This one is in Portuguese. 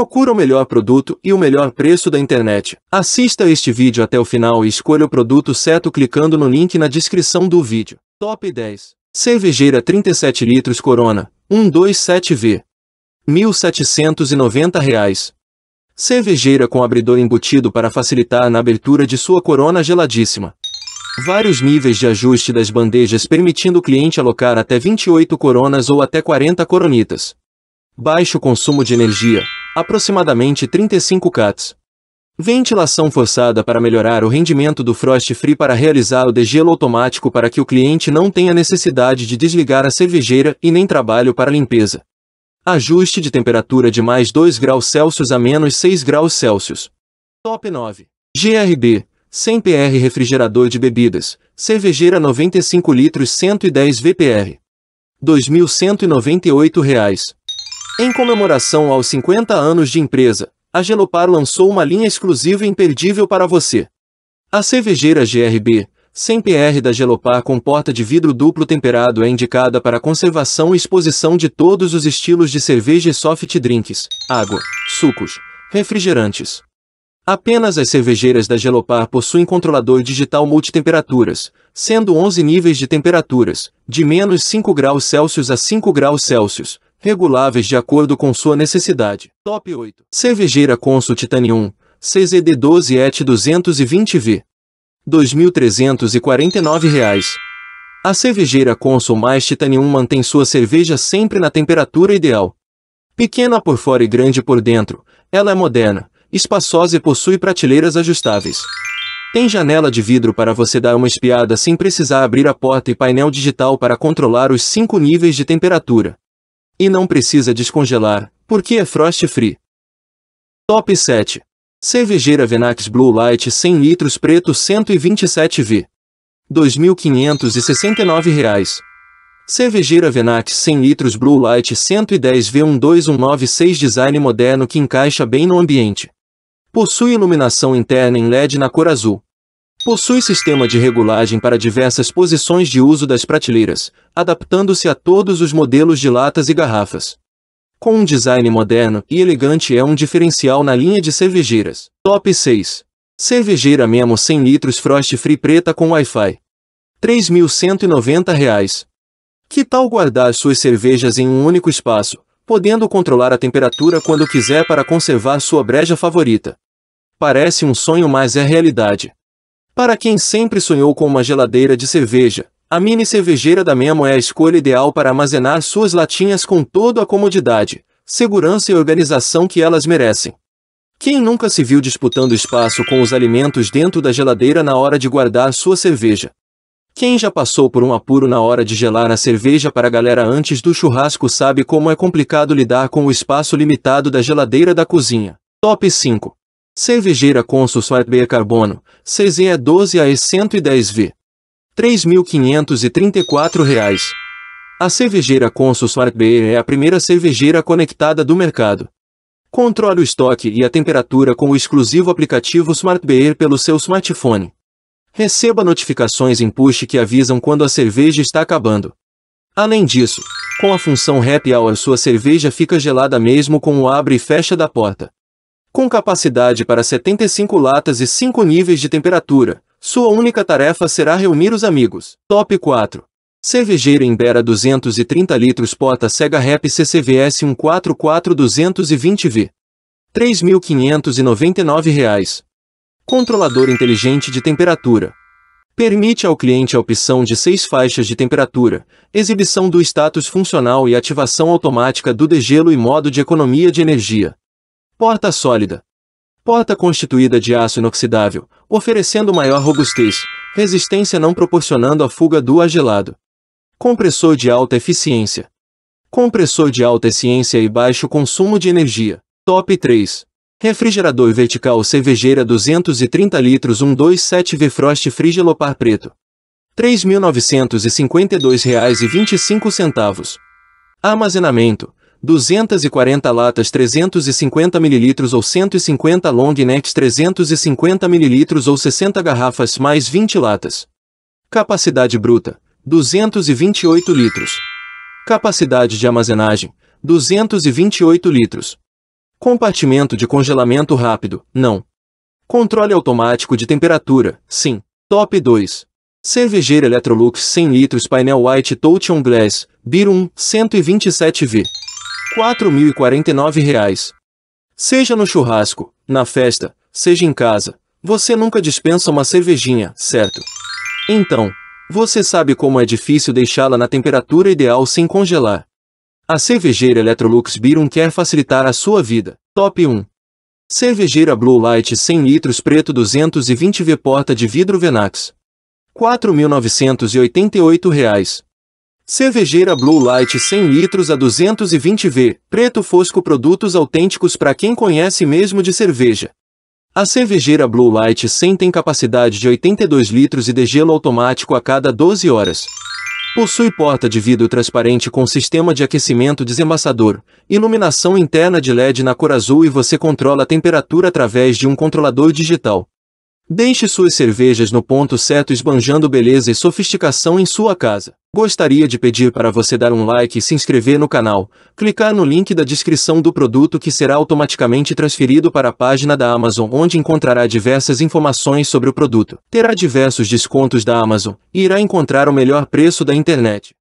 Procura o melhor produto e o melhor preço da internet. Assista este vídeo até o final e escolha o produto certo clicando no link na descrição do vídeo. Top 10 Cervejeira 37 litros Corona 127V R$ 1.790. Cervejeira com abridor embutido para facilitar na abertura de sua corona geladíssima. Vários níveis de ajuste das bandejas permitindo o cliente alocar até 28 coronas ou até 40 coronitas baixo consumo de energia, aproximadamente 35 cats. Ventilação forçada para melhorar o rendimento do Frost Free para realizar o degelo automático para que o cliente não tenha necessidade de desligar a cervejeira e nem trabalho para limpeza. Ajuste de temperatura de mais 2 graus Celsius a menos 6 graus Celsius. Top 9. GRB, 100 PR refrigerador de bebidas, cervejeira 95 litros 110 VPR. R$ 2.198. Em comemoração aos 50 anos de empresa, a Gelopar lançou uma linha exclusiva e imperdível para você. A cervejeira GRB, 100PR da Gelopar com porta de vidro duplo temperado é indicada para conservação e exposição de todos os estilos de cerveja e soft drinks, água, sucos, refrigerantes. Apenas as cervejeiras da Gelopar possuem controlador digital multitemperaturas, sendo 11 níveis de temperaturas, de menos 5 graus Celsius a 5 graus Celsius, reguláveis de acordo com sua necessidade. Top 8. Cervejeira Consul Titanium, CZD12 ET 220V. R$ 2.349. A cervejeira Consul mais Titanium mantém sua cerveja sempre na temperatura ideal. Pequena por fora e grande por dentro, ela é moderna, espaçosa e possui prateleiras ajustáveis. Tem janela de vidro para você dar uma espiada sem precisar abrir a porta e painel digital para controlar os cinco níveis de temperatura. E não precisa descongelar, porque é frost free. Top 7. Cervejeira Venax Blue Light 100 litros preto 127V. R$ 2.569. Cervejeira Venax 100 litros Blue Light 110V12196 design moderno que encaixa bem no ambiente. Possui iluminação interna em LED na cor azul. Possui sistema de regulagem para diversas posições de uso das prateleiras, adaptando-se a todos os modelos de latas e garrafas. Com um design moderno e elegante é um diferencial na linha de cervejeiras. Top 6. Cervejeira Memo 100 litros Frost Free preta com Wi-Fi. R$ 3.190. Que tal guardar suas cervejas em um único espaço, podendo controlar a temperatura quando quiser para conservar sua breja favorita? Parece um sonho mas é realidade. Para quem sempre sonhou com uma geladeira de cerveja, a mini cervejeira da Memo é a escolha ideal para armazenar suas latinhas com toda a comodidade, segurança e organização que elas merecem. Quem nunca se viu disputando espaço com os alimentos dentro da geladeira na hora de guardar sua cerveja? Quem já passou por um apuro na hora de gelar a cerveja para a galera antes do churrasco sabe como é complicado lidar com o espaço limitado da geladeira da cozinha. Top 5 Cervejeira Consulsuar B Carbono, e 12 AE 110V. R$ 3.534. A cervejeira Consulsuar B é a primeira cervejeira conectada do mercado. Controle o estoque e a temperatura com o exclusivo aplicativo Smart Beer pelo seu smartphone. Receba notificações em push que avisam quando a cerveja está acabando. Além disso, com a função Happy Hour sua cerveja fica gelada mesmo com o abre e fecha da porta. Com capacidade para 75 latas e 5 níveis de temperatura, sua única tarefa será reunir os amigos. Top 4. Cervejeiro Embera 230 litros Pota Sega Rep CCVS 144-220V. R$ 3.599. Controlador inteligente de temperatura. Permite ao cliente a opção de seis faixas de temperatura, exibição do status funcional e ativação automática do degelo e modo de economia de energia. Porta sólida. Porta constituída de aço inoxidável, oferecendo maior robustez, resistência não proporcionando a fuga do ar gelado. Compressor de alta eficiência. Compressor de alta eficiência e baixo consumo de energia. Top 3. Refrigerador vertical cervejeira 230 litros 127V Frost Frigelopar Preto. R$ 3.952,25. Armazenamento 240 latas 350 ml ou 150 long necks 350 ml ou 60 garrafas mais 20 latas. Capacidade bruta, 228 litros. Capacidade de armazenagem, 228 litros. Compartimento de congelamento rápido, não. Controle automático de temperatura, sim. Top 2. Cervejeira Electrolux 100 litros painel White Touch on Glass, Beer 1, 127V. 4.049 reais. Seja no churrasco, na festa, seja em casa, você nunca dispensa uma cervejinha, certo? Então, você sabe como é difícil deixá-la na temperatura ideal sem congelar. A cervejeira Electrolux Birum quer facilitar a sua vida. Top 1. Cervejeira Blue Light 100 litros preto 220V porta de vidro Venax. R$ 4.988. Cervejeira Blue Light 100 litros a 220V, preto fosco produtos autênticos para quem conhece mesmo de cerveja. A cervejeira Blue Light 100 tem capacidade de 82 litros e de gelo automático a cada 12 horas. Possui porta de vidro transparente com sistema de aquecimento desembaçador, iluminação interna de LED na cor azul e você controla a temperatura através de um controlador digital. Deixe suas cervejas no ponto certo esbanjando beleza e sofisticação em sua casa. Gostaria de pedir para você dar um like e se inscrever no canal, clicar no link da descrição do produto que será automaticamente transferido para a página da Amazon onde encontrará diversas informações sobre o produto. Terá diversos descontos da Amazon e irá encontrar o melhor preço da internet.